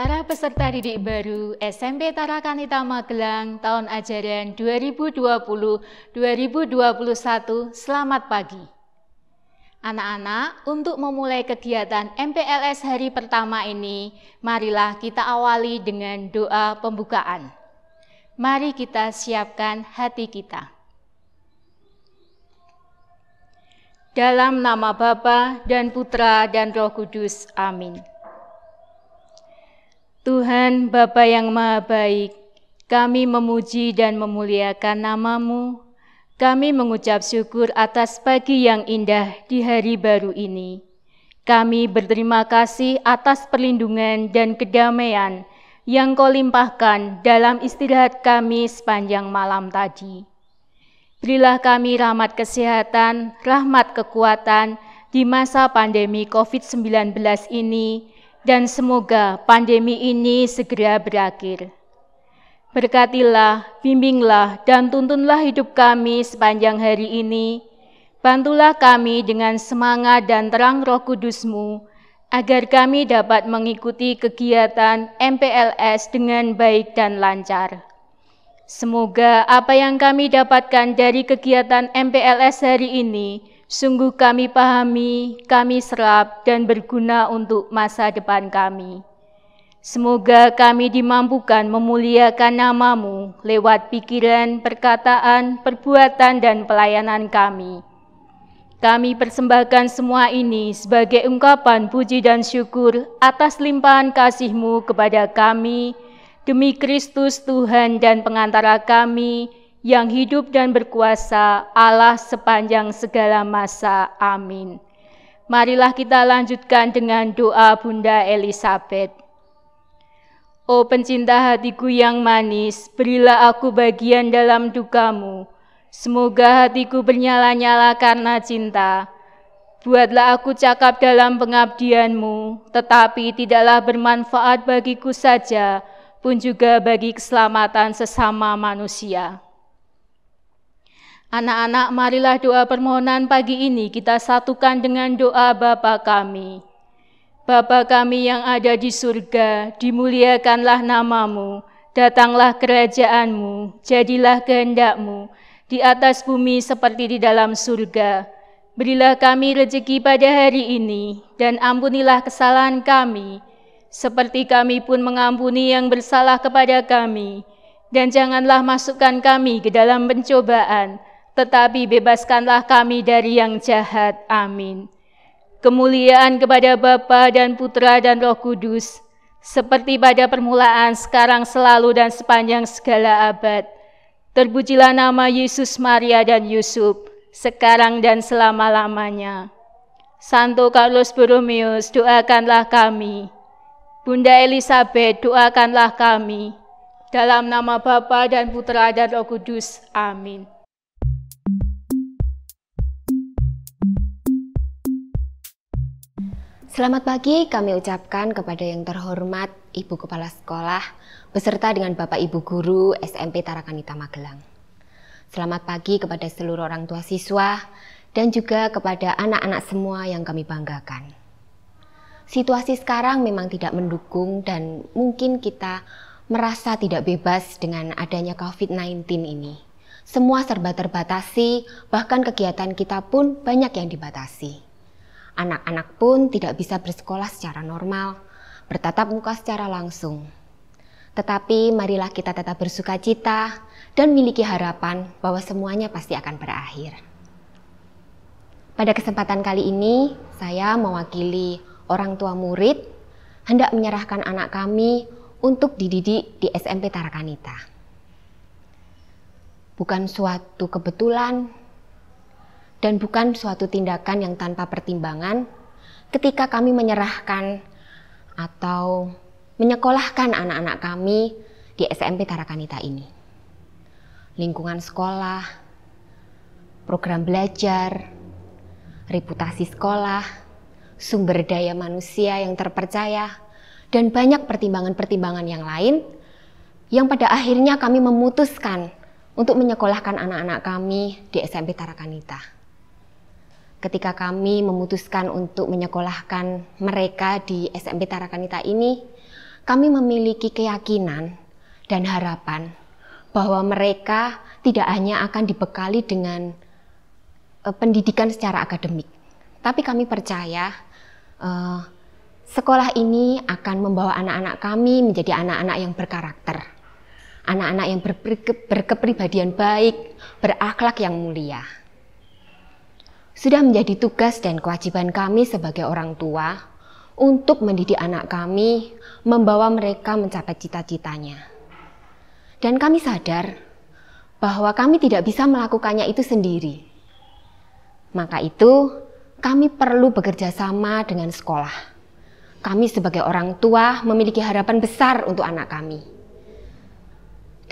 para peserta didik baru SMP Tarakanita Magelang tahun ajaran 2020-2021. Selamat pagi. Anak-anak, untuk memulai kegiatan MPLS hari pertama ini, marilah kita awali dengan doa pembukaan. Mari kita siapkan hati kita. Dalam nama Bapa dan Putra dan Roh Kudus. Amin. Tuhan Bapa yang Maha Baik, kami memuji dan memuliakan namamu. Kami mengucap syukur atas pagi yang indah di hari baru ini. Kami berterima kasih atas perlindungan dan kedamaian yang kau limpahkan dalam istirahat kami sepanjang malam tadi. Berilah kami rahmat kesehatan, rahmat kekuatan di masa pandemi COVID-19 ini, dan semoga pandemi ini segera berakhir. Berkatilah, bimbinglah, dan tuntunlah hidup kami sepanjang hari ini. Bantulah kami dengan semangat dan terang roh kudusmu, agar kami dapat mengikuti kegiatan MPLS dengan baik dan lancar. Semoga apa yang kami dapatkan dari kegiatan MPLS hari ini Sungguh kami pahami, kami serap, dan berguna untuk masa depan kami. Semoga kami dimampukan memuliakan namamu lewat pikiran, perkataan, perbuatan, dan pelayanan kami. Kami persembahkan semua ini sebagai ungkapan puji dan syukur atas limpahan kasihmu kepada kami, demi Kristus Tuhan dan pengantara kami, yang hidup dan berkuasa Allah sepanjang segala masa. Amin. Marilah kita lanjutkan dengan doa Bunda Elizabeth. O pencinta hatiku yang manis, berilah aku bagian dalam dukamu. Semoga hatiku bernyala-nyala karena cinta. Buatlah aku cakap dalam pengabdianmu, tetapi tidaklah bermanfaat bagiku saja, pun juga bagi keselamatan sesama manusia. Anak-anak, marilah doa permohonan pagi ini kita satukan dengan doa Bapa kami. Bapa kami yang ada di surga, dimuliakanlah namamu, datanglah kerajaanmu, jadilah kehendakmu, di atas bumi seperti di dalam surga. Berilah kami rezeki pada hari ini, dan ampunilah kesalahan kami, seperti kami pun mengampuni yang bersalah kepada kami. Dan janganlah masukkan kami ke dalam pencobaan, tetapi bebaskanlah kami dari yang jahat. Amin. Kemuliaan kepada Bapa dan Putra dan Roh Kudus, seperti pada permulaan, sekarang, selalu, dan sepanjang segala abad. Terpujilah nama Yesus, Maria, dan Yusuf, sekarang dan selama-lamanya. Santo Carlos Borromeus, doakanlah kami. Bunda Elisabeth, doakanlah kami. Dalam nama Bapa dan Putra dan Roh Kudus. Amin. Selamat pagi kami ucapkan kepada yang terhormat Ibu Kepala Sekolah beserta dengan Bapak Ibu Guru SMP Tarakanita Magelang. Selamat pagi kepada seluruh orang tua siswa dan juga kepada anak-anak semua yang kami banggakan. Situasi sekarang memang tidak mendukung dan mungkin kita merasa tidak bebas dengan adanya COVID-19 ini. Semua serba terbatasi, bahkan kegiatan kita pun banyak yang dibatasi. Anak-anak pun tidak bisa bersekolah secara normal, bertatap muka secara langsung. Tetapi marilah kita tetap bersuka cita dan miliki harapan bahwa semuanya pasti akan berakhir. Pada kesempatan kali ini, saya mewakili orang tua murid hendak menyerahkan anak kami untuk dididik di SMP Tarakanita. Bukan suatu kebetulan dan bukan suatu tindakan yang tanpa pertimbangan ketika kami menyerahkan atau menyekolahkan anak-anak kami di SMP Tarakanita ini. Lingkungan sekolah, program belajar, reputasi sekolah, sumber daya manusia yang terpercaya, dan banyak pertimbangan-pertimbangan yang lain yang pada akhirnya kami memutuskan untuk menyekolahkan anak-anak kami di SMP Tarakanita ketika kami memutuskan untuk menyekolahkan mereka di SMP Tarakanita ini, kami memiliki keyakinan dan harapan bahwa mereka tidak hanya akan dibekali dengan eh, pendidikan secara akademik, tapi kami percaya uh, sekolah ini akan membawa anak-anak kami menjadi anak-anak yang berkarakter, anak-anak yang berkepribadian baik, berakhlak yang mulia. Sudah menjadi tugas dan kewajiban kami sebagai orang tua untuk mendidik anak kami, membawa mereka mencapai cita-citanya. Dan kami sadar bahwa kami tidak bisa melakukannya itu sendiri. Maka itu, kami perlu bekerja sama dengan sekolah. Kami sebagai orang tua memiliki harapan besar untuk anak kami.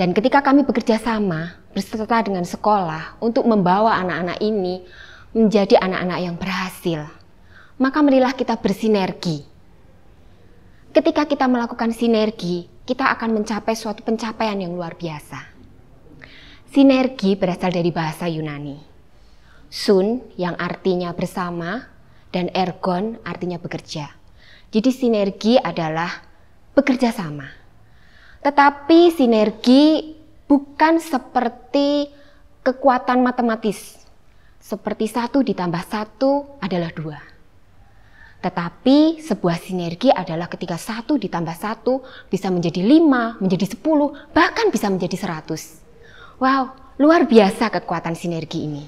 Dan ketika kami bekerja sama berserta dengan sekolah untuk membawa anak-anak ini menjadi anak-anak yang berhasil. Maka marilah kita bersinergi. Ketika kita melakukan sinergi, kita akan mencapai suatu pencapaian yang luar biasa. Sinergi berasal dari bahasa Yunani. Sun yang artinya bersama dan ergon artinya bekerja. Jadi sinergi adalah bekerja sama. Tetapi sinergi bukan seperti kekuatan matematis seperti satu ditambah satu adalah dua. Tetapi sebuah sinergi adalah ketika satu ditambah satu bisa menjadi lima, menjadi sepuluh, bahkan bisa menjadi seratus. Wow, luar biasa kekuatan sinergi ini.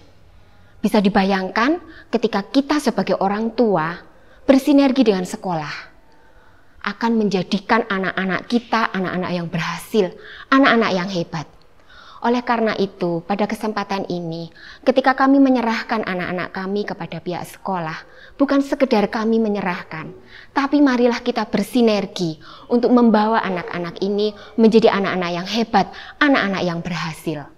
Bisa dibayangkan ketika kita sebagai orang tua bersinergi dengan sekolah. Akan menjadikan anak-anak kita anak-anak yang berhasil, anak-anak yang hebat. Oleh karena itu, pada kesempatan ini, ketika kami menyerahkan anak-anak kami kepada pihak sekolah, bukan sekedar kami menyerahkan, tapi marilah kita bersinergi untuk membawa anak-anak ini menjadi anak-anak yang hebat, anak-anak yang berhasil.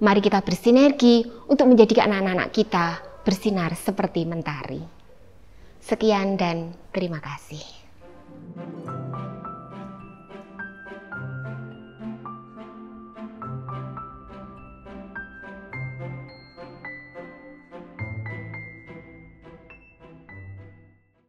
Mari kita bersinergi untuk menjadikan anak-anak kita bersinar seperti mentari. Sekian dan terima kasih.